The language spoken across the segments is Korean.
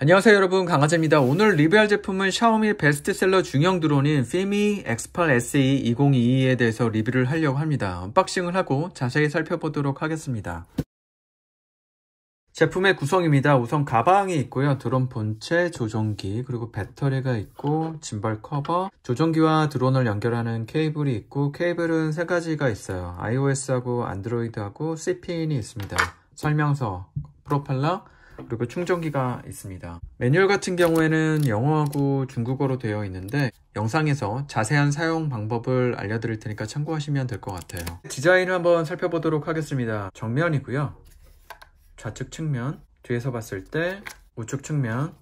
안녕하세요 여러분 강아지입니다. 오늘 리뷰할 제품은 샤오미 베스트셀러 중형 드론인 피미 엑스팔 SE 2022에 대해서 리뷰를 하려고 합니다. 언박싱을 하고 자세히 살펴보도록 하겠습니다. 제품의 구성입니다. 우선 가방이 있고요. 드론 본체, 조종기, 그리고 배터리가 있고 짐벌 커버, 조종기와 드론을 연결하는 케이블이 있고 케이블은 세 가지가 있어요. iOS하고 안드로이드하고 C핀이 p 있습니다. 설명서, 프로펠러, 그리고 충전기가 있습니다. 매뉴얼 같은 경우에는 영어하고 중국어로 되어 있는데 영상에서 자세한 사용 방법을 알려드릴 테니까 참고하시면 될 것 같아요. 디자인을 한번 살펴보도록 하겠습니다. 정면이고요. 좌측 측면, 뒤에서 봤을 때 우측 측면,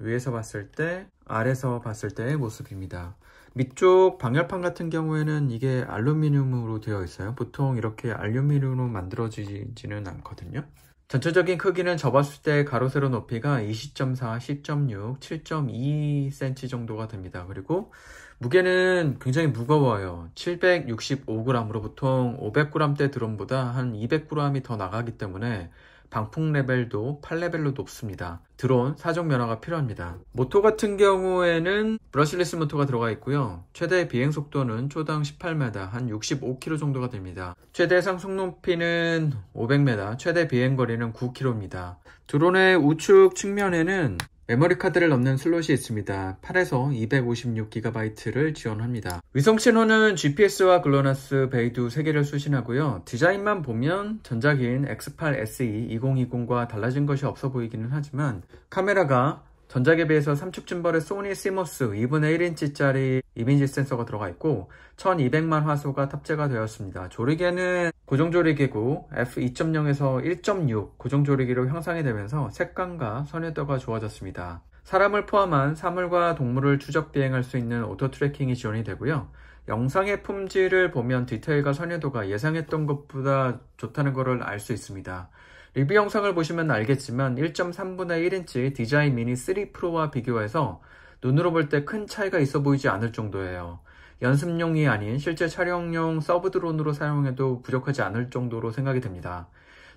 위에서 봤을 때, 아래서 봤을 때의 모습입니다. 밑쪽 방열판 같은 경우에는 이게 알루미늄으로 되어 있어요. 보통 이렇게 알루미늄으로 만들어지지는 않거든요. 전체적인 크기는 접었을 때 가로세로 높이가 20.4, 10.6, 7.2cm 정도가 됩니다. 그리고 무게는 굉장히 무거워요. 765g으로 보통 500g대 드론보다 한 200g이 더 나가기 때문에 방풍 레벨도 8레벨로 높습니다. 드론 사정 면허가 필요합니다. 모터 같은 경우에는 브러시리스 모터가 들어가 있고요. 최대 비행 속도는 초당 18m, 한 65km 정도가 됩니다. 최대 상속 높이는 500m, 최대 비행 거리는 9km입니다. 드론의 우측 측면에는 메모리 카드를 넣는 슬롯이 있습니다. 8에서 256GB를 지원합니다. 위성 신호는 GPS와 글로나스, 베이두 3개를 수신하고요. 디자인만 보면 전작인 X8 SE 2020과 달라진 것이 없어 보이기는 하지만 카메라가 전작에 비해서 3축짐벌의 소니 시모스 2분의 1인치짜리 이미지 센서가 들어가 있고 1200만 화소가 탑재가 되었습니다. 조리개는 고정조리개고 f2.0에서 1.6 고정조리개로 형상이 되면서 색감과 선회도가 좋아졌습니다. 사람을 포함한 사물과 동물을 추적 비행할 수 있는 오토 트래킹이 지원이 되고요. 영상의 품질을 보면 디테일과 선회도가 예상했던 것보다 좋다는 것을 알 수 있습니다. 리뷰 영상을 보시면 알겠지만 1.3분의 1인치 디자인 미니 3 프로와 비교해서 눈으로 볼 때 큰 차이가 있어 보이지 않을 정도예요. 연습용이 아닌 실제 촬영용 서브 드론으로 사용해도 부족하지 않을 정도로 생각이 됩니다.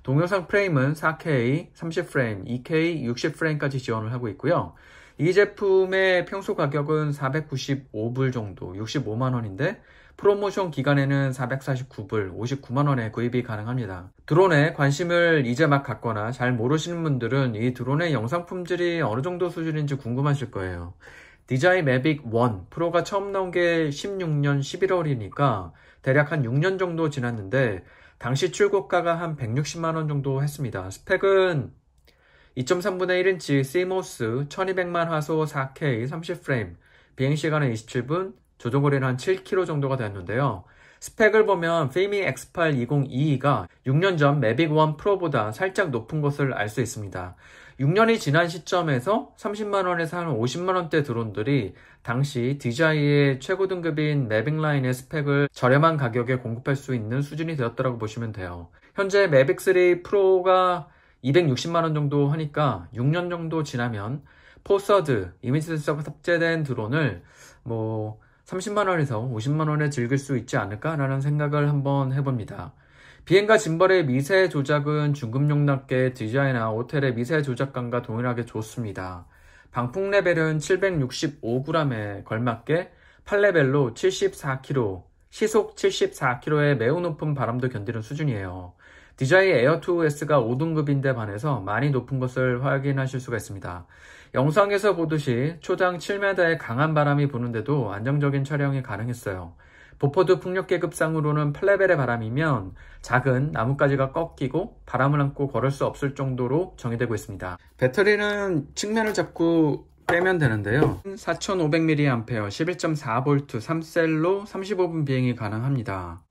동영상 프레임은 4K 30프레임, 2K 60프레임까지 지원을 하고 있고요. 이 제품의 평소 가격은 495불 정도, 65만원인데 프로모션 기간에는 449불, 59만원에 구입이 가능합니다. 드론에 관심을 이제 막 갖거나 잘 모르시는 분들은 이 드론의 영상 품질이 어느 정도 수준인지 궁금하실 거예요. 디자인 m a 1 프로가 처음 나온 게 16년 11월이니까 대략 한 6년 정도 지났는데 당시 출고가가 한 160만원 정도 했습니다. 스펙은 2.3분의 1인 치 CMOS 1200만 화소 4K 30프레임, 비행시간은 27분, 조정거리는 한 7km 정도가 되었는데요. 스펙을 보면 페미 X8 2022가 6년 전 매빅 1 프로보다 살짝 높은 것을 알 수 있습니다. 6년이 지난 시점에서 30만원에서 한 50만원대 드론들이 당시 DJI의 최고 등급인 매빅 라인의 스펙을 저렴한 가격에 공급할 수 있는 수준이 되었다고 보시면 돼요. 현재 매빅3 프로가 260만 원 정도 하니까 6년 정도 지나면 포서드 이미지센서 탑재된 드론을 뭐 30만 원에서 50만 원에 즐길 수 있지 않을까라는 생각을 한번 해봅니다. 비행과 짐벌의 미세 조작은 중급 용납게 디자이나 호텔의 미세 조작감과 동일하게 좋습니다. 방풍 레벨은 765g에 걸맞게 8레벨로 74km, 시속 74km의 매우 높은 바람도 견디는 수준이에요. DJI 에어2S가 5등급인데 반해서 많이 높은 것을 확인하실 수가 있습니다. 영상에서 보듯이 초당 7m의 강한 바람이 부는데도 안정적인 촬영이 가능했어요. 보포드 풍력계급상으로는 플레벨의 바람이면 작은 나뭇가지가 꺾이고 바람을 안고 걸을 수 없을 정도로 정의되고 있습니다. 배터리는 측면을 잡고 빼면 되는데요. 4500mAh 11.4V 3셀로 35분 비행이 가능합니다.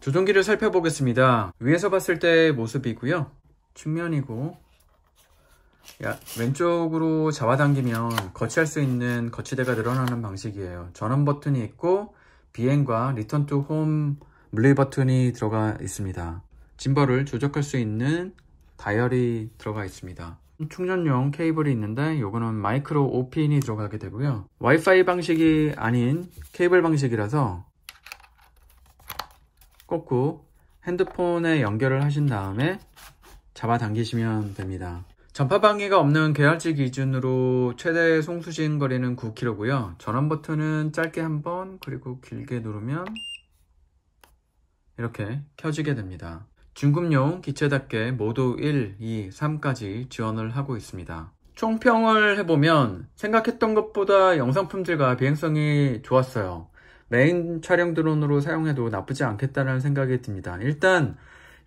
조종기를 살펴보겠습니다. 위에서 봤을 때 모습이고요. 측면이고 야, 왼쪽으로 잡아당기면 거치할 수 있는 거치대가 늘어나는 방식이에요. 전원 버튼이 있고 비행과 리턴 투 홈 물리 버튼이 들어가 있습니다. 짐벌을 조작할 수 있는 다이얼이 들어가 있습니다. 충전용 케이블이 있는데 이거는 마이크로 5핀이 들어가게 되고요. 와이파이 방식이 아닌 케이블 방식이라서 꽂고 핸드폰에 연결을 하신 다음에 잡아당기시면 됩니다. 전파방해가 없는 계열지 기준으로 최대 송수신 거리는 9km고요. 전원 버튼은 짧게 한번 그리고 길게 누르면 이렇게 켜지게 됩니다. 중급용 기체답게 모두 1, 2, 3까지 지원을 하고 있습니다. 총평을 해보면 생각했던 것보다 영상 품질과 비행성이 좋았어요. 메인 촬영 드론으로 사용해도 나쁘지 않겠다는 생각이 듭니다. 일단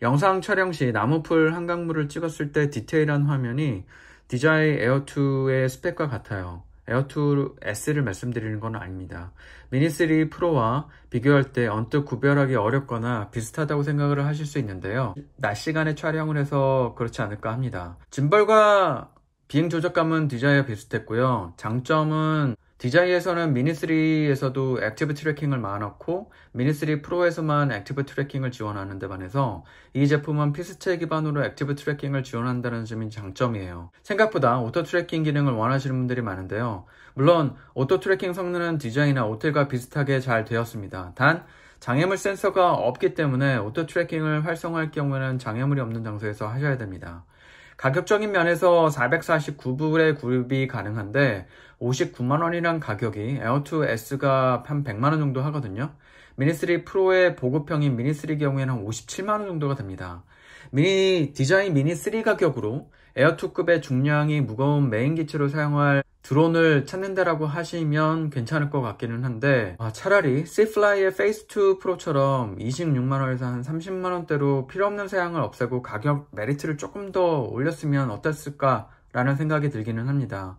영상 촬영 시 나무풀 한강물을 찍었을 때 디테일한 화면이 DJI 에어2의 스펙과 같아요. 에어2 S를 말씀드리는 건 아닙니다. 미니3 프로와 비교할 때 언뜻 구별하기 어렵거나 비슷하다고 생각을 하실 수 있는데요. 낮 시간에 촬영을 해서 그렇지 않을까 합니다. 짐벌과 비행 조작감은 DJI와 비슷했고요. 장점은 디자이에서는 미니3에서도 액티브 트래킹을 많았고 미니3 프로에서만 액티브 트래킹을 지원하는 데 반해서 이 제품은 피스체 기반으로 액티브 트래킹을 지원한다는 점이 장점이에요. 생각보다 오토 트래킹 기능을 원하시는 분들이 많은데요. 물론 오토 트래킹 성능은 디자이나 오텔과 비슷하게 잘 되었습니다. 단 장애물 센서가 없기 때문에 오토 트래킹을 활성화할 경우에는 장애물이 없는 장소에서 하셔야 됩니다. 가격적인 면에서 4 4 9불의 구입이 가능한데 59만원이란 가격이 에어2S가 한 100만원 정도 하거든요. 미니3 프로의 보급형인 미니3 경우에는 한 57만원 정도가 됩니다. 미니 디자인 미니3 가격으로 에어2급의 중량이 무거운 메인 기체로 사용할 드론을 찾는다라고 하시면 괜찮을 것 같기는 한데 아, 차라리 C플라이의 페이스2 프로처럼 26만원에서 한 30만원대로 필요없는 사양을 없애고 가격 메리트를 조금 더 올렸으면 어땠을까 라는 생각이 들기는 합니다.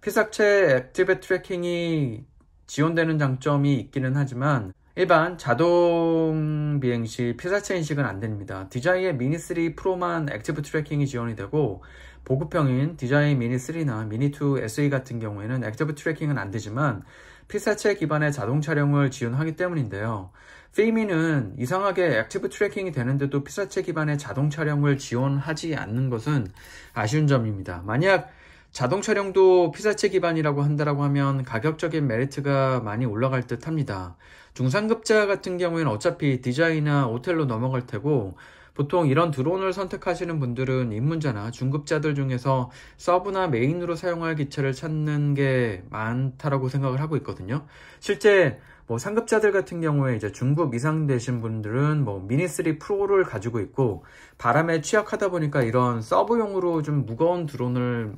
피삭체 액티브 트래킹이 지원되는 장점이 있기는 하지만 일반 자동 비행 시 피사체 인식은 안 됩니다. 디자 j 의 미니3 프로만 액티브 트래킹이 지원이 되고 보급형인 디자 i 미니3나 미니2 SE 같은 경우에는 액티브 트래킹은 안 되지만 피사체 기반의 자동 촬영을 지원하기 때문인데요. 페이미는 이상하게 액티브 트래킹이 되는데도 피사체 기반의 자동 촬영을 지원하지 않는 것은 아쉬운 점입니다. 만약 자동차량도 피사체 기반이라고 한다라고 하면 가격적인 메리트가 많이 올라갈 듯 합니다. 중상급자 같은 경우에는 어차피 디자이나 인호텔로 넘어갈 테고 보통 이런 드론을 선택하시는 분들은 입문자나 중급자들 중에서 서브나 메인으로 사용할 기차를 찾는 게 많다라고 생각을 하고 있거든요. 실제 뭐 상급자들 같은 경우에 이제 중급 이상 되신 분들은 뭐 미니3 프로를 가지고 있고 바람에 취약하다 보니까 이런 서브용으로 좀 무거운 드론을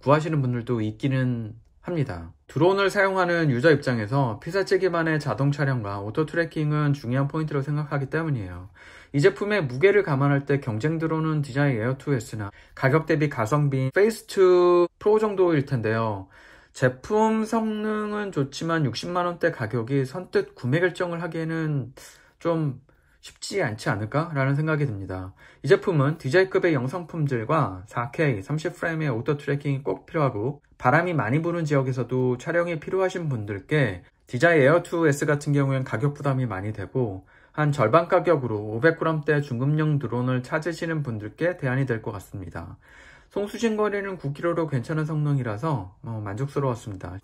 구하시는 분들도 있기는 합니다. 드론을 사용하는 유저 입장에서 피사체기반의 자동 촬영과 오토 트래킹은 중요한 포인트로 생각하기 때문이에요. 이 제품의 무게를 감안할 때 경쟁 드론은 디자인 에어2S나 가격 대비 가성비 페이스2 프로 정도일 텐데요. 제품 성능은 좋지만 60만원대 가격이 선뜻 구매 결정을 하기에는 좀 쉽지 않지 않을까라는 생각이 듭니다. 이 제품은 DJ급의 영상 품질과 4K 30프레임의 오토 트래킹이 꼭 필요하고 바람이 많이 부는 지역에서도 촬영이 필요하신 분들께 DJI 에어2S 같은 경우엔 가격 부담이 많이 되고 한 절반 가격으로 500g대 중급용 드론을 찾으시는 분들께 대안이 될 것 같습니다. 송수신 거리는 9km로 괜찮은 성능이라서 뭐 만족스러웠습니다.